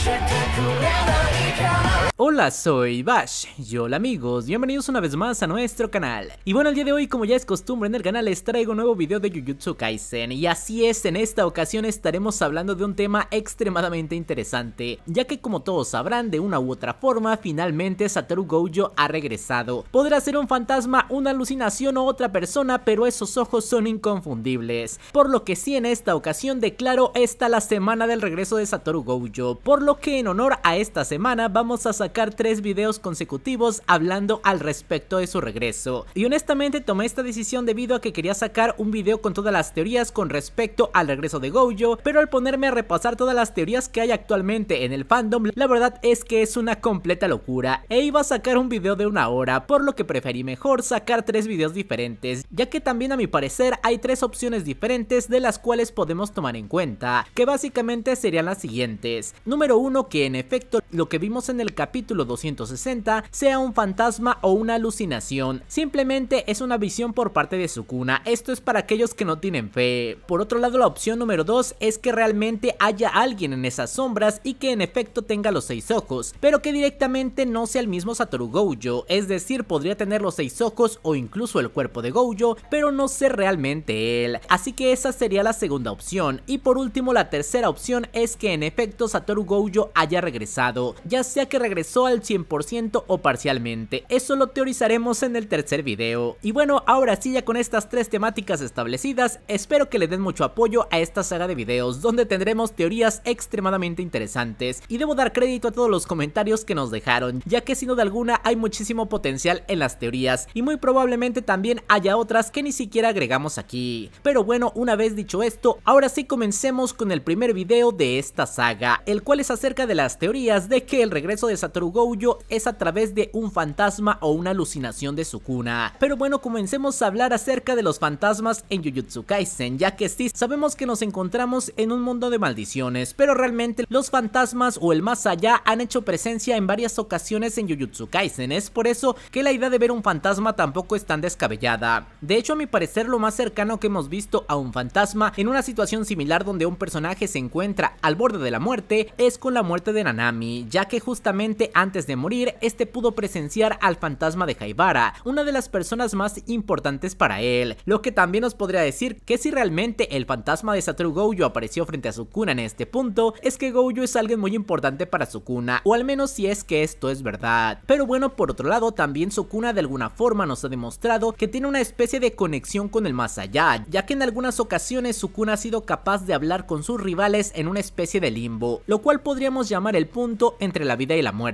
spectacular. Hola, soy Bash y hola amigos, bienvenidos una vez más a nuestro canal. Y bueno, el día de hoy, como ya es costumbre en el canal, les traigo un nuevo video de Jujutsu Kaisen. Y así es, en esta ocasión estaremos hablando de un tema extremadamente interesante, ya que como todos sabrán, de una u otra forma, finalmente Satoru Gojo ha regresado. Podrá ser un fantasma, una alucinación o otra persona, pero esos ojos son inconfundibles. Por lo que sí, en esta ocasión declaro esta la semana del regreso de Satoru Gojo, por lo que en honor a esta semana vamos a sacar tres videos consecutivos hablando al respecto de su regreso. Y honestamente tomé esta decisión debido a que quería sacar un video con todas las teorías con respecto al regreso de Gojo, pero al ponerme a repasar todas las teorías que hay actualmente en el fandom, la verdad es que es una completa locura e iba a sacar un video de una hora, por lo que preferí mejor sacar tres videos diferentes, ya que también a mi parecer hay tres opciones diferentes de las cuales podemos tomar en cuenta, que básicamente serían las siguientes. Número uno que en efecto lo que vimos en el capítulo título 260 sea un fantasma o una alucinación, simplemente es una visión por parte de Sukuna, esto es para aquellos que no tienen fe. Por otro lado la opción número 2 es que realmente haya alguien en esas sombras y que en efecto tenga los seis ojos, pero que directamente no sea el mismo Satoru Gojo, es decir podría tener los seis ojos o incluso el cuerpo de Gojo, pero no ser realmente él, así que esa sería la segunda opción. Y por último la tercera opción es que en efecto Satoru Gojo haya regresado, ya sea que regrese al 100% o parcialmente. Eso lo teorizaremos en el tercer video. Y bueno, ahora sí ya con estas tres temáticas establecidas, espero que le den mucho apoyo a esta saga de videos donde tendremos teorías extremadamente interesantes. Y debo dar crédito a todos los comentarios que nos dejaron, ya que sin duda alguna hay muchísimo potencial en las teorías y muy probablemente también haya otras que ni siquiera agregamos aquí. Pero bueno, una vez dicho esto, ahora sí comencemos con el primer video de esta saga, el cual es acerca de las teorías de que el regreso de Saturno nuestro es a través de un fantasma o una alucinación de su cuna Pero bueno, comencemos a hablar acerca de los fantasmas en Jujutsu Kaisen, ya que sí, sabemos que nos encontramos en un mundo de maldiciones, pero realmente los fantasmas o el más allá han hecho presencia en varias ocasiones en Jujutsu Kaisen, es por eso que la idea de ver un fantasma tampoco es tan descabellada. De hecho, a mi parecer, lo más cercano que hemos visto a un fantasma en una situación similar donde un personaje se encuentra al borde de la muerte es con la muerte de Nanami, ya que justamente antes de morir, este pudo presenciar al fantasma de Jaibara, una de las personas más importantes para él, lo que también nos podría decir que si realmente el fantasma de Satoru Gojo apareció frente a Sukuna en este punto, es que Gojo es alguien muy importante para Sukuna, o al menos si es que esto es verdad. Pero bueno, por otro lado, también Sukuna de alguna forma nos ha demostrado que tiene una especie de conexión con el más allá, ya que en algunas ocasiones Sukuna ha sido capaz de hablar con sus rivales en una especie de limbo, lo cual podríamos llamar el punto entre la vida y la muerte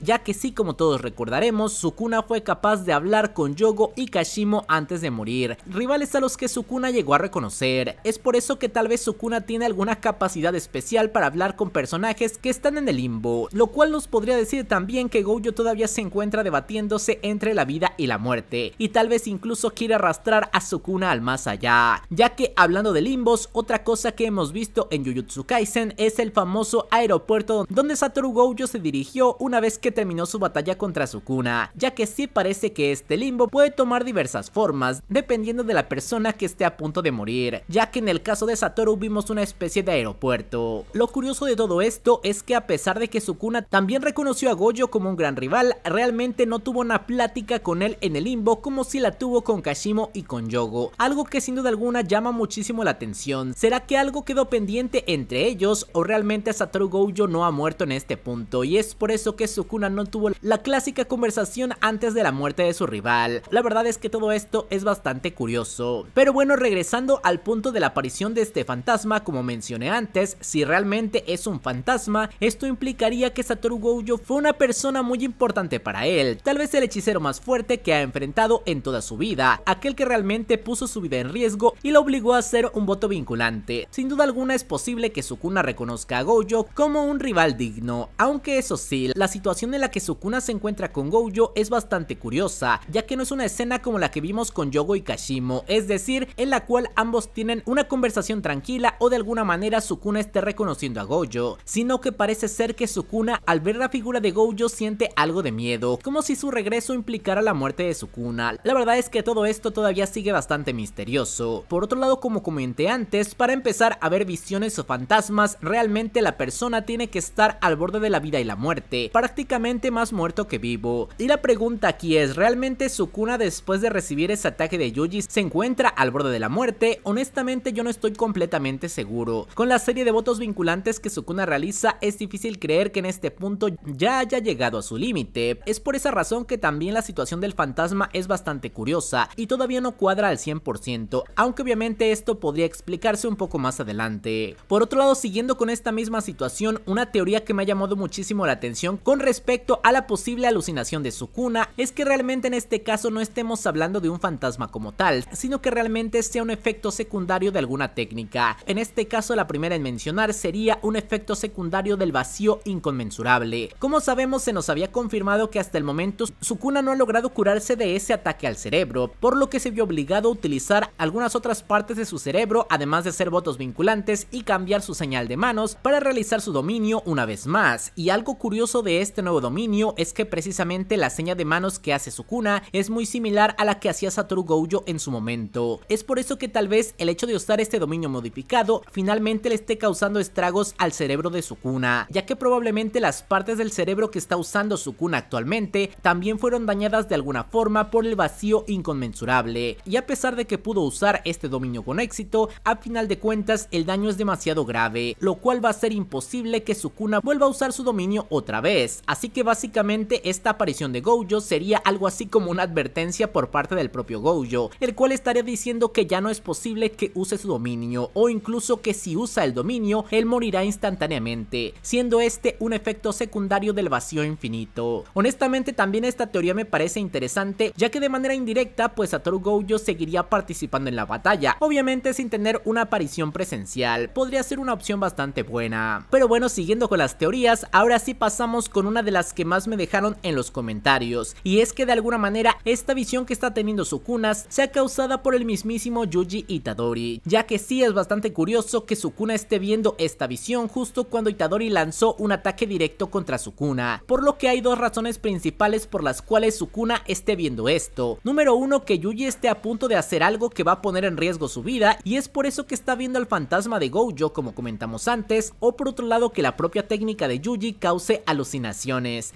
ya que sí como todos recordaremos, Sukuna fue capaz de hablar con Yogo y Kashimo antes de morir, rivales a los que Sukuna llegó a reconocer. Es por eso que tal vez Sukuna tiene alguna capacidad especial para hablar con personajes que están en el limbo, lo cual nos podría decir también que Gojo todavía se encuentra debatiéndose entre la vida y la muerte, y tal vez incluso quiere arrastrar a Sukuna al más allá, ya que hablando de limbos, otra cosa que hemos visto en Jujutsu Kaisen es el famoso aeropuerto donde Satoru Gojo se dirigió una vez que terminó su batalla contra Sukuna, ya que sí parece que este limbo puede tomar diversas formas dependiendo de la persona que esté a punto de morir, ya que en el caso de Satoru vimos una especie de aeropuerto. Lo curioso de todo esto es que a pesar de que Sukuna también reconoció a Gojo como un gran rival, realmente no tuvo una plática con él en el limbo como si la tuvo con Kashimo y con Yogo, algo que sin duda alguna llama muchísimo la atención. ¿Será que algo quedó pendiente entre ellos o realmente Satoru Gojo no ha muerto en este punto y es por eso que Sukuna no tuvo la clásica conversación antes de la muerte de su rival. La verdad es que todo esto es bastante curioso. Pero bueno, regresando al punto de la aparición de este fantasma, como mencioné antes, si realmente es un fantasma, esto implicaría que Satoru Gojo fue una persona muy importante para él, tal vez el hechicero más fuerte que ha enfrentado en toda su vida, aquel que realmente puso su vida en riesgo y lo obligó a hacer un voto vinculante. Sin duda alguna es posible que Sukuna reconozca a Gojo como un rival digno, aunque eso sí, la situación en la que Sukuna se encuentra con Gojo es bastante curiosa, ya que no es una escena como la que vimos con Yogo y Kashimo, es decir, en la cual ambos tienen una conversación tranquila o de alguna manera Sukuna esté reconociendo a Gojo, sino que parece ser que Sukuna al ver la figura de Gojo siente algo de miedo, como si su regreso implicara la muerte de Sukuna. La verdad es que todo esto todavía sigue bastante misterioso. Por otro lado, como comenté antes, para empezar a ver visiones o fantasmas, realmente la persona tiene que estar al borde de la vida y la muerte, prácticamente más muerto que vivo. Y la pregunta aquí es, ¿realmente Sukuna después de recibir ese ataque de Yuji se encuentra al borde de la muerte? Honestamente yo no estoy completamente seguro. Con la serie de votos vinculantes que Sukuna realiza es difícil creer que en este punto ya haya llegado a su límite. Es por esa razón que también la situación del fantasma es bastante curiosa y todavía no cuadra al 100%, aunque obviamente esto podría explicarse un poco más adelante. Por otro lado, siguiendo con esta misma situación, una teoría que me ha llamado muchísimo la atención con respecto a la posible alucinación de Sukuna es que realmente en este caso no estemos hablando de un fantasma como tal, sino que realmente sea un efecto secundario de alguna técnica. En este caso la primera en mencionar sería un efecto secundario del vacío inconmensurable. Como sabemos se nos había confirmado que hasta el momento Sukuna no ha logrado curarse de ese ataque al cerebro, por lo que se vio obligado a utilizar algunas otras partes de su cerebro además de ser votos vinculantes y cambiar su señal de manos para realizar su dominio una vez más. Y algo curioso de este nuevo dominio es que precisamente la seña de manos que hace Sukuna es muy similar a la que hacía Satoru Gojo en su momento. Es por eso que tal vez el hecho de usar este dominio modificado finalmente le esté causando estragos al cerebro de Sukuna, ya que probablemente las partes del cerebro que está usando Sukuna actualmente también fueron dañadas de alguna forma por el vacío inconmensurable. Y a pesar de que pudo usar este dominio con éxito, a final de cuentas el daño es demasiado grave, lo cual va a ser imposible que Sukuna vuelva a usar su dominio otra vez Así que básicamente esta aparición de Gojo sería algo así como una advertencia por parte del propio Gojo, el cual estaría diciendo que ya no es posible que use su dominio o incluso que si usa el dominio él morirá instantáneamente, siendo este un efecto secundario del vacío infinito. Honestamente también esta teoría me parece interesante ya que de manera indirecta pues Satoru Gojo seguiría participando en la batalla, obviamente sin tener una aparición presencial, podría ser una opción bastante buena. Pero bueno siguiendo con las teorías, ahora sí pasamos con una de las que más me dejaron en los comentarios, y es que de alguna manera esta visión que está teniendo Sukunas sea causada por el mismísimo Yuji Itadori, ya que sí es bastante curioso que Sukuna esté viendo esta visión justo cuando Itadori lanzó un ataque directo contra Sukuna, por lo que hay dos razones principales por las cuales Sukuna esté viendo esto. Número uno, que Yuji esté a punto de hacer algo que va a poner en riesgo su vida y es por eso que está viendo al fantasma de Gojo como comentamos antes, o por otro lado que la propia técnica de Yuji cause a los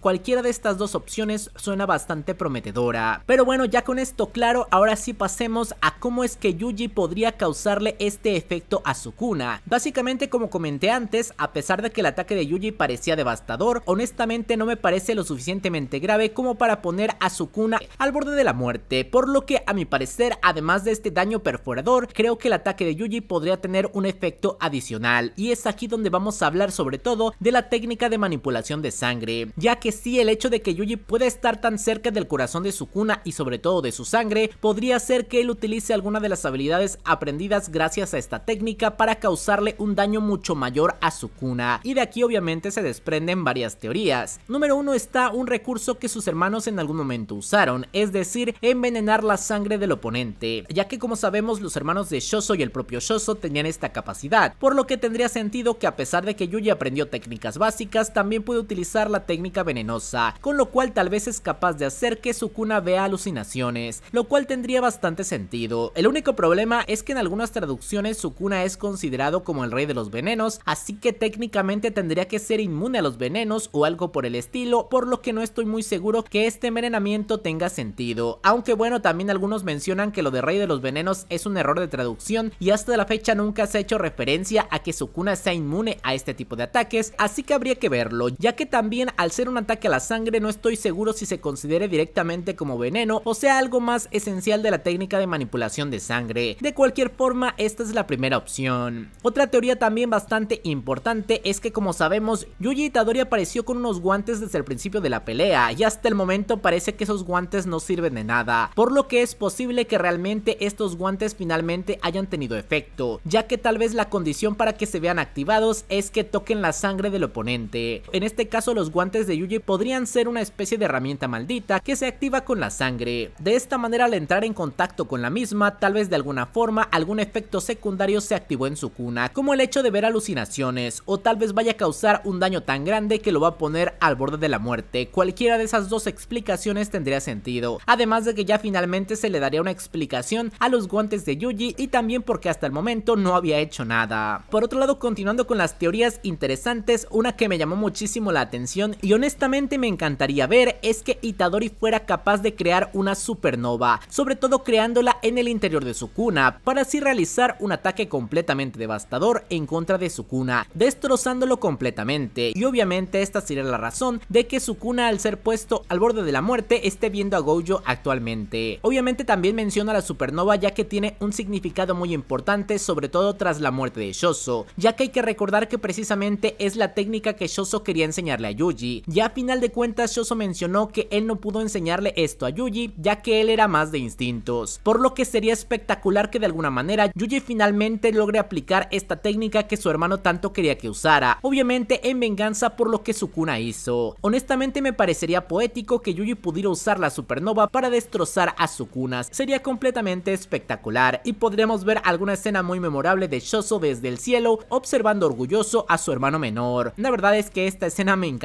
Cualquiera de estas dos opciones suena bastante prometedora. Pero bueno, ya con esto claro, ahora sí pasemos a cómo es que Yuji podría causarle este efecto a Sukuna. Básicamente como comenté antes, a pesar de que el ataque de Yuji parecía devastador, honestamente no me parece lo suficientemente grave como para poner a Sukuna al borde de la muerte, por lo que a mi parecer, además de este daño perforador, creo que el ataque de Yuji podría tener un efecto adicional, y es aquí donde vamos a hablar sobre todo de la técnica de manipulación de sangre sangre, ya que sí el hecho de que Yuji pueda estar tan cerca del corazón de su cuna y sobre todo de su sangre, podría ser que él utilice alguna de las habilidades aprendidas gracias a esta técnica para causarle un daño mucho mayor a su cuna, y de aquí obviamente se desprenden varias teorías. Número uno está un recurso que sus hermanos en algún momento usaron, es decir, envenenar la sangre del oponente, ya que como sabemos los hermanos de Shoso y el propio Shoso tenían esta capacidad, por lo que tendría sentido que a pesar de que Yuji aprendió técnicas básicas, también puede utilizar la técnica venenosa, con lo cual tal vez es capaz de hacer que su cuna vea alucinaciones, lo cual tendría bastante sentido. El único problema es que en algunas traducciones su cuna es considerado como el rey de los venenos, así que técnicamente tendría que ser inmune a los venenos o algo por el estilo, por lo que no estoy muy seguro que este envenenamiento tenga sentido. Aunque bueno, también algunos mencionan que lo de rey de los venenos es un error de traducción y hasta la fecha nunca se ha hecho referencia a que Su cuna sea inmune a este tipo de ataques, así que habría que verlo, ya que también también al ser un ataque a la sangre no estoy seguro si se considere directamente como veneno o sea algo más esencial de la técnica de manipulación de sangre. De cualquier forma esta es la primera opción. Otra teoría también bastante importante es que como sabemos Yuji Itadori apareció con unos guantes desde el principio de la pelea y hasta el momento parece que esos guantes no sirven de nada, por lo que es posible que realmente estos guantes finalmente hayan tenido efecto, ya que tal vez la condición para que se vean activados es que toquen la sangre del oponente. En este caso los guantes de Yuji podrían ser una especie de herramienta maldita que se activa con la sangre. De esta manera al entrar en contacto con la misma, tal vez de alguna forma algún efecto secundario se activó en su cuna, como el hecho de ver alucinaciones, o tal vez vaya a causar un daño tan grande que lo va a poner al borde de la muerte. Cualquiera de esas dos explicaciones tendría sentido, además de que ya finalmente se le daría una explicación a los guantes de Yuji y también porque hasta el momento no había hecho nada. Por otro lado, continuando con las teorías interesantes, una que me llamó muchísimo la atención y honestamente me encantaría ver es que Itadori fuera capaz de crear una supernova, sobre todo creándola en el interior de su cuna, para así realizar un ataque completamente devastador en contra de su cuna, destrozándolo completamente y obviamente esta sería la razón de que su cuna al ser puesto al borde de la muerte esté viendo a Gojo actualmente. Obviamente también menciona la supernova ya que tiene un significado muy importante sobre todo tras la muerte de Shoso, ya que hay que recordar que precisamente es la técnica que Shoso quería enseñarle a Yuji. Ya a final de cuentas Shoso mencionó que él no pudo enseñarle esto a Yuji ya que él era más de instintos, por lo que sería espectacular que de alguna manera Yuji finalmente logre aplicar esta técnica que su hermano tanto quería que usara, obviamente en venganza por lo que Sukuna hizo. Honestamente me parecería poético que Yuji pudiera usar la supernova para destrozar a Sukunas, sería completamente espectacular y podríamos ver alguna escena muy memorable de Shoso desde el cielo observando orgulloso a su hermano menor. La verdad es que esta escena me encanta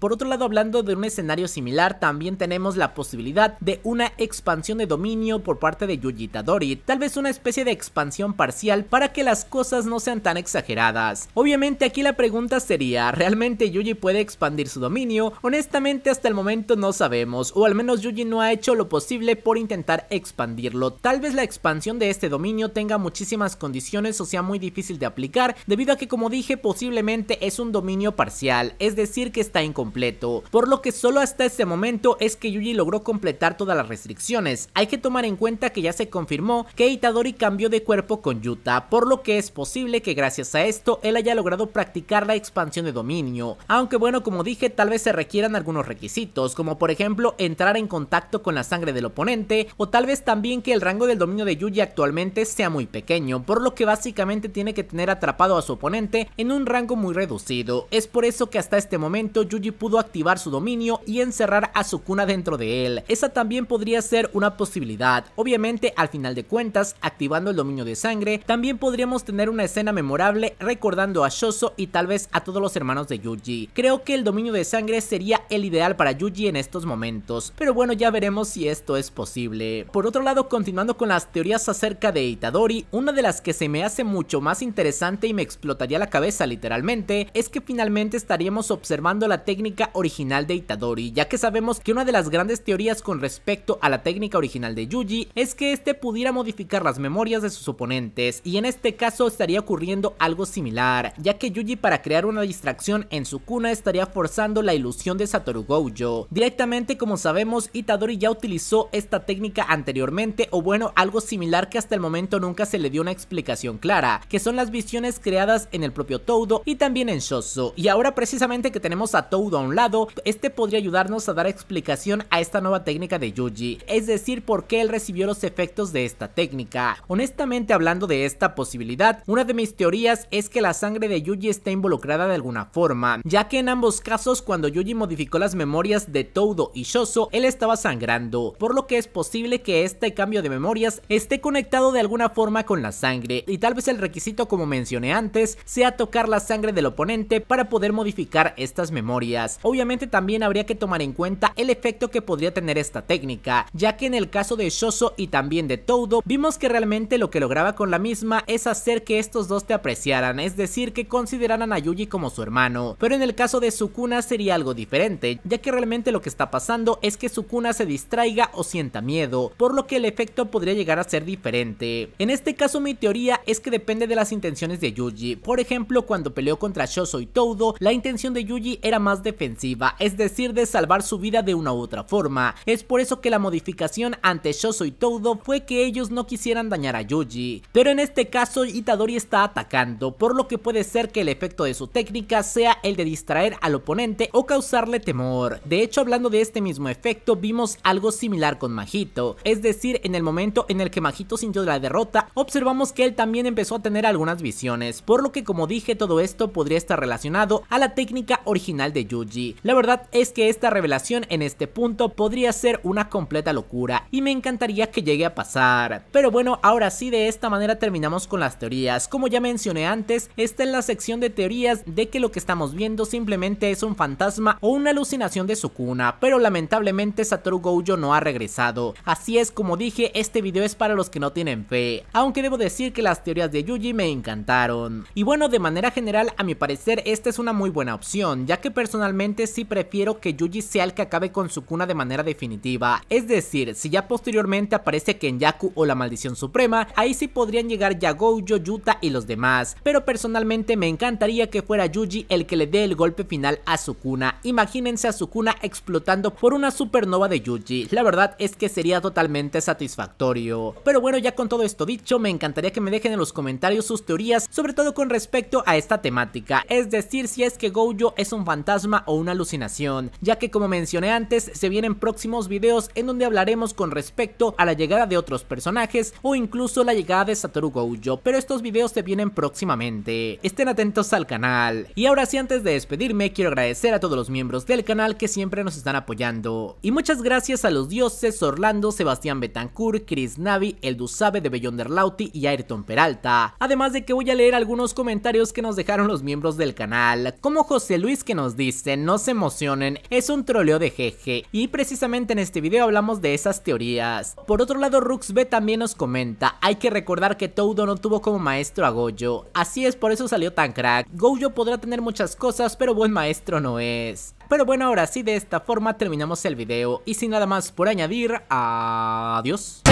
por otro lado, hablando de un escenario similar, también tenemos la posibilidad de una expansión de dominio por parte de Yuji Itadori. tal vez una especie de expansión parcial para que las cosas no sean tan exageradas. Obviamente aquí la pregunta sería, ¿realmente Yuji puede expandir su dominio? Honestamente hasta el momento no sabemos, o al menos Yuji no ha hecho lo posible por intentar expandirlo. Tal vez la expansión de este dominio tenga muchísimas condiciones o sea muy difícil de aplicar, debido a que como dije posiblemente es un dominio parcial, decir que está incompleto, por lo que solo hasta este momento es que Yuji logró completar todas las restricciones. Hay que tomar en cuenta que ya se confirmó que Itadori cambió de cuerpo con Yuta, por lo que es posible que gracias a esto él haya logrado practicar la expansión de dominio, aunque bueno como dije tal vez se requieran algunos requisitos, como por ejemplo entrar en contacto con la sangre del oponente o tal vez también que el rango del dominio de Yuji actualmente sea muy pequeño, por lo que básicamente tiene que tener atrapado a su oponente en un rango muy reducido, es por eso que hasta este momento Yuji pudo activar su dominio y encerrar a Sukuna dentro de él. Esa también podría ser una posibilidad. Obviamente, al final de cuentas, activando el dominio de sangre, también podríamos tener una escena memorable recordando a Shoso y tal vez a todos los hermanos de Yuji. Creo que el dominio de sangre sería el ideal para Yuji en estos momentos, pero bueno, ya veremos si esto es posible. Por otro lado, continuando con las teorías acerca de Itadori, una de las que se me hace mucho más interesante y me explotaría la cabeza literalmente, es que finalmente estaríamos observando la técnica original de Itadori, ya que sabemos que una de las grandes teorías con respecto a la técnica original de Yuji es que este pudiera modificar las memorias de sus oponentes, y en este caso estaría ocurriendo algo similar, ya que Yuji para crear una distracción en su cuna estaría forzando la ilusión de Satoru Gojo. Directamente como sabemos Itadori ya utilizó esta técnica anteriormente o bueno algo similar que hasta el momento nunca se le dio una explicación clara, que son las visiones creadas en el propio Todo y también en Shoso, y ahora precisamente que tenemos a Toudo a un lado, este podría ayudarnos a dar explicación a esta nueva técnica de Yuji, es decir, por qué él recibió los efectos de esta técnica. Honestamente hablando de esta posibilidad, una de mis teorías es que la sangre de Yuji está involucrada de alguna forma, ya que en ambos casos cuando Yuji modificó las memorias de Toudo y Shoso, él estaba sangrando, por lo que es posible que este cambio de memorias esté conectado de alguna forma con la sangre, y tal vez el requisito como mencioné antes, sea tocar la sangre del oponente para poder modificar estas memorias. Obviamente también habría que tomar en cuenta el efecto que podría tener esta técnica, ya que en el caso de Shoso y también de Todo, vimos que realmente lo que lograba con la misma es hacer que estos dos te apreciaran, es decir, que consideraran a Yuji como su hermano. Pero en el caso de Sukuna sería algo diferente, ya que realmente lo que está pasando es que Sukuna se distraiga o sienta miedo, por lo que el efecto podría llegar a ser diferente. En este caso mi teoría es que depende de las intenciones de Yuji. Por ejemplo, cuando peleó contra Shoso y Todo, la intención de Yuji era más defensiva, es decir, de salvar su vida de una u otra forma. Es por eso que la modificación ante Shoso y Todo fue que ellos no quisieran dañar a Yuji. Pero en este caso Itadori está atacando, por lo que puede ser que el efecto de su técnica sea el de distraer al oponente o causarle temor. De hecho, hablando de este mismo efecto, vimos algo similar con Majito. Es decir, en el momento en el que Majito sintió la derrota, observamos que él también empezó a tener algunas visiones, por lo que como dije, todo esto podría estar relacionado a la técnica original de Yuji. La verdad es que esta revelación en este punto podría ser una completa locura y me encantaría que llegue a pasar. Pero bueno, ahora sí de esta manera terminamos con las teorías. Como ya mencioné antes, está en la sección de teorías de que lo que estamos viendo simplemente es un fantasma o una alucinación de Sukuna, pero lamentablemente Satoru Gojo no ha regresado. Así es como dije, este video es para los que no tienen fe, aunque debo decir que las teorías de Yuji me encantaron. Y bueno, de manera general, a mi parecer esta es una muy buena opción ya que personalmente sí prefiero que Yuji sea el que acabe con su cuna de manera definitiva. Es decir, si ya posteriormente aparece Kenyaku o la Maldición Suprema, ahí sí podrían llegar Gojo, Yuta y los demás. Pero personalmente me encantaría que fuera Yuji el que le dé el golpe final a su cuna Imagínense a su cuna explotando por una supernova de Yuji. La verdad es que sería totalmente satisfactorio. Pero bueno, ya con todo esto dicho, me encantaría que me dejen en los comentarios sus teorías, sobre todo con respecto a esta temática. Es decir, si es que Gojo es un fantasma o una alucinación, ya que como mencioné antes, se vienen próximos videos en donde hablaremos con respecto a la llegada de otros personajes o incluso la llegada de Satoru Gojo, pero estos videos se vienen próximamente, estén atentos al canal. Y ahora sí, antes de despedirme, quiero agradecer a todos los miembros del canal que siempre nos están apoyando. Y muchas gracias a los dioses Orlando, Sebastián Betancourt, Chris Navi, El Dusabe de Beyonder Lauti y Ayrton Peralta. Además de que voy a leer algunos comentarios que nos dejaron los miembros del canal, como José Luis que nos dice, no se emocionen, es un troleo de jeje. Y precisamente en este video hablamos de esas teorías. Por otro lado, B también nos comenta, hay que recordar que Toudo no tuvo como maestro a Gojo Así es, por eso salió tan crack. Goyo podrá tener muchas cosas, pero buen maestro no es. Pero bueno, ahora sí, de esta forma terminamos el video. Y sin nada más por añadir, adiós.